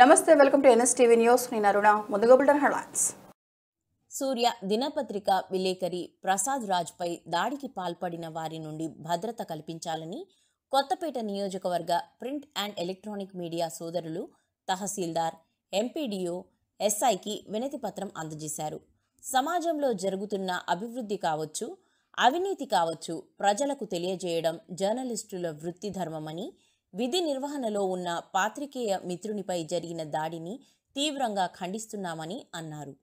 నమస్తే welcome to NSTV news నేను అరుణ ముందుగా బుల్టన్ హెడ్లైన్స్ సూర్య దినపత్రిక విలేకరి ప్రసాద్ రాజ్పై దాడికి పాల్పడిన వారి నుండి భద్రత కల్పించాలని కొత్తపేట నియోజకవర్గ ప్రింట్ అండ్ ఎలక్ట్రానిక్ మీడియా సోదరులు తహసీల్దార్ ఎంపీడీఓ ఎస్ఐకి వినతి పత్రం అందజేశారు సమాజంలో జరుగుతున్న అభివృద్ధి కావచ్చు అవినీతి కావచ్చు ప్రజలకు తెలియజేయడం జర్నలిస్టుల వృత్తి ధర్మమని విధి నిర్వహణలో ఉన్న పాత్రికేయ మిత్రునిపై జరిగిన దాడిని తీవ్రంగా ఖండిస్తున్నామని అన్నారు